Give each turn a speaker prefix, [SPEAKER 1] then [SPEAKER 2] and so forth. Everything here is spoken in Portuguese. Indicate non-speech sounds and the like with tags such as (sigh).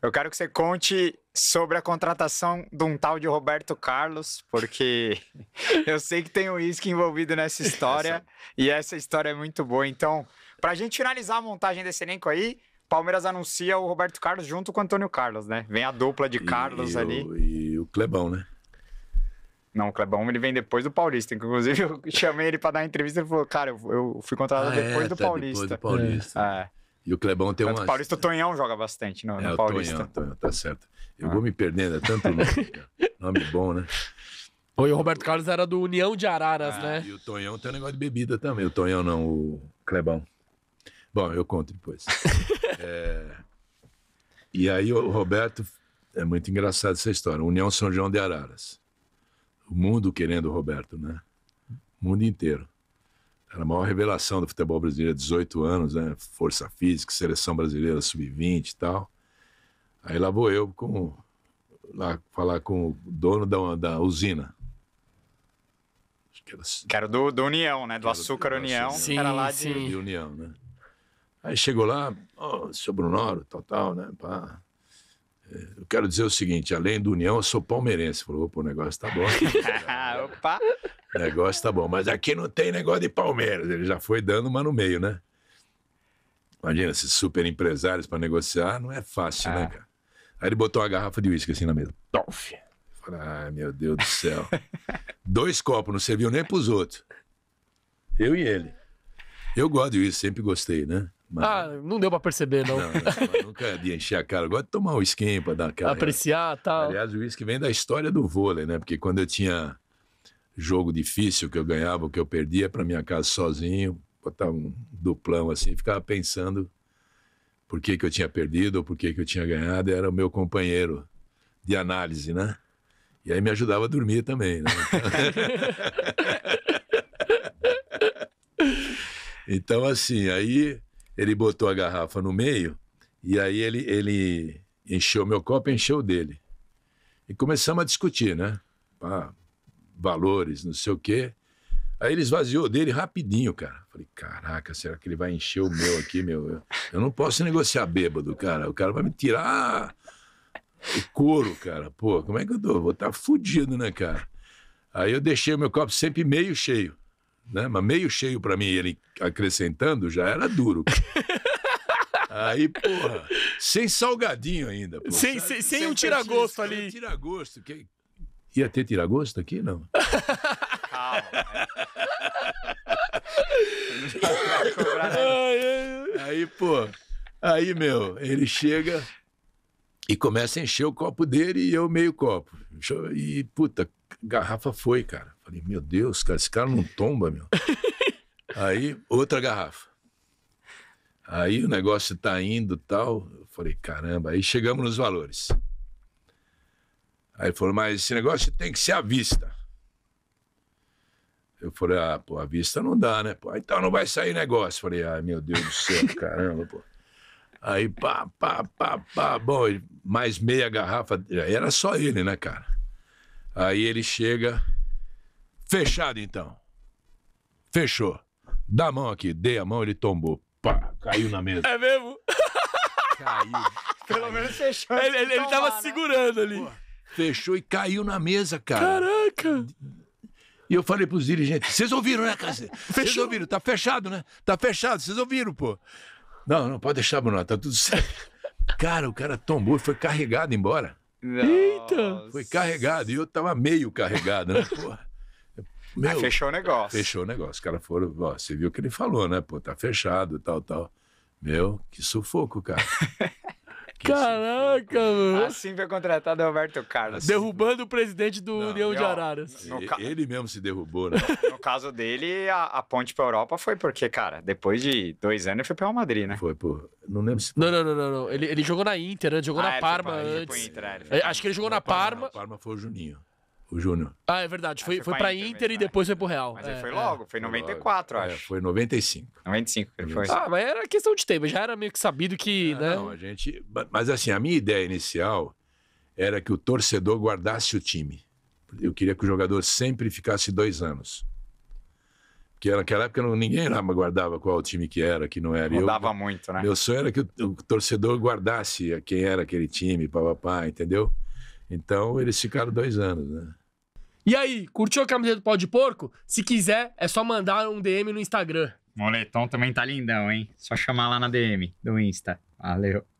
[SPEAKER 1] Eu quero que você conte sobre a contratação de um tal de Roberto Carlos, porque (laughs) eu sei que tem um uísque envolvido nessa história e essa história é muito boa. Então, para a gente finalizar a montagem desse elenco aí, Palmeiras anuncia o Roberto Carlos junto com o Antônio Carlos, né? Vem a dupla de Carlos e ali. O, e o Clebão, né? Não, o Clebão ele vem depois do Paulista. Inclusive, eu (laughs) chamei ele para dar uma entrevista e ele falou: Cara, eu, eu fui contratado ah, é, depois, é, do tá depois, do Paulista. É. É.
[SPEAKER 2] E o Clebão tem uma. O Paulista
[SPEAKER 1] o Tonhão joga bastante não? é, no Paulista. Tonhão,
[SPEAKER 2] Tonhão, tá certo. Eu ah. vou me perdendo, é tanto nome, (laughs) nome bom, né? Oi, o Roberto Carlos era do União de Araras, ah, né? E o Tonhão tem um negócio de bebida também. O Tonhão não, o Clebão. Bom, eu conto depois. (laughs) é... E aí o Roberto, é muito engraçado essa história. União São João de Araras. O mundo querendo o Roberto, né? O mundo inteiro. Era a maior revelação do futebol brasileiro, 18 anos, né? Força física, seleção brasileira sub-20 e tal. Aí lá vou eu com, lá falar com o dono da, da usina. Acho que era, que era do, do União, né? Do Açúcar União. Sim, era lá de... de... União, né? Aí chegou lá, oh, seu Brunoro, tal, tal, né? Pá. É, eu quero dizer o seguinte, além do União, eu sou palmeirense. Falou, opa, o negócio tá bom. (laughs) Ah, opa! O negócio tá bom. Mas aqui não tem negócio de Palmeiras. Ele já foi dando uma no meio, né? Imagina, esses super empresários para negociar, não é fácil, né, ah. né, cara? Aí ele botou uma garrafa de uísque assim na mesa. Tonf! ai, meu Deus do céu. (laughs) Dois copos, não serviu nem pros outros. Eu e ele. Eu gosto de uísque, sempre gostei, né? Mas... Ah, não deu pra perceber, não. não, nunca (laughs) de encher a cara. Eu gosto de tomar um uísque pra dar aquela... Apreciar, tal. Aliás, o uísque vem da história do vôlei, né? Porque quando eu tinha jogo difícil que eu ganhava, que eu perdia, para minha casa sozinho, botar um duplão assim, ficava pensando por que, que eu tinha perdido ou por que, que eu tinha ganhado, era o meu companheiro de análise, né? E aí me ajudava a dormir também, né? (laughs) então, assim, aí ele botou a garrafa no meio e aí ele, ele encheu meu copo e encheu dele. E começamos a discutir, né? valores, não sei o quê. Aí ele esvaziou dele rapidinho, cara. Falei, caraca, será que ele vai encher o meu aqui, meu? Eu não posso negociar bêbado, cara. O cara vai me tirar o couro, cara. Pô, como é que eu tô? Vou estar tá fudido, né, cara? Aí eu deixei o meu copo sempre meio cheio, né? Mas meio cheio para mim, ele acrescentando, já era duro. Aí, porra, sem salgadinho ainda. sem, sem, sem, um tiragosto ali. Um tiragosto, que, Ia ter tiragosto aqui, não? (laughs) Calma. Né? aí, aí, pô, aí, meu, ele chega e começa a encher o copo dele e eu meio copo. E, puta, garrafa foi, cara. Falei, meu Deus, cara, esse cara não tomba, meu. aí, outra garrafa. Aí o negócio tá indo tal. Eu falei, caramba, aí chegamos nos valores. Aí ele falou, mas esse negócio tem que ser à vista. Eu falei, ah, pô, à vista não dá, né? Pô, ah, então não vai sair negócio. Falei, ai, ah, meu Deus do céu, (laughs) caramba, pô. Aí, pá, pá, pá, pá. Bom, mais meia garrafa. Era só ele, né, cara? Aí ele chega. Fechado, então. Fechou. Dá a mão aqui. Dei a mão, ele tombou. Pá, caiu na mesa. É mesmo? Caiu. (laughs) Pelo menos fechou. Ele, ele, tomar, ele tava né? segurando ali. Porra fechou e caiu na mesa, cara. Caraca! E eu falei pros dirigentes, vocês ouviram, né, cara? Vocês (laughs) ouviram, tá fechado, né? Tá fechado, vocês ouviram, pô. Não, não, pode deixar, Bruno, tá tudo (laughs) certo. cara, o cara tombou e foi carregado embora. Nossa. Eita! Foi carregado, e eu tava meio carregado, né, pô. (laughs)
[SPEAKER 1] Meu, fechou o negócio. Fechou
[SPEAKER 2] o negócio. Os caras foram, ó, você viu o que ele falou, né? Pô, tá fechado, tal, tal. Meu, que sufoco, cara. Assim. Caraca,
[SPEAKER 1] mano. Assim foi contratado o Roberto Carlos. Derrubando o presidente do não, União de Araras. No, no, ele mesmo se derrubou, né? No caso dele, a, a ponte pra Europa foi porque, cara, depois de dois anos ele foi pro Real Madrid, né? Foi, pô.
[SPEAKER 2] Não lembro se. Não, não, não, não. Ele, ele jogou na Inter, né? jogou ah, na Parma antes. Inter, é. É, acho que ele jogou na, na Parma. Parma. Na Parma foi o Juninho o Júnior. Ah, é verdade. Ah, foi, foi pra Inter, Inter e né? depois foi pro Real. Mas é, ele foi logo, é. foi em 94, é, acho. É, foi 95. 95 que ele foi. Ah, mas era questão de tempo, já era meio que sabido que. Ah, né? Não, a gente. Mas assim, a minha ideia inicial era que o torcedor guardasse o time. Eu queria que o jogador sempre ficasse dois anos. Porque naquela época não, ninguém lá guardava qual time que era, que não era. Mudava eu, muito, né? Meu sonho era que o, o torcedor guardasse quem era aquele time, papapá, entendeu? Então eles ficaram dois anos, né? E aí, curtiu a camiseta do pau de porco? Se quiser, é só mandar um DM no Instagram.
[SPEAKER 1] Moletom também tá lindão, hein? Só chamar lá na DM do Insta. Valeu.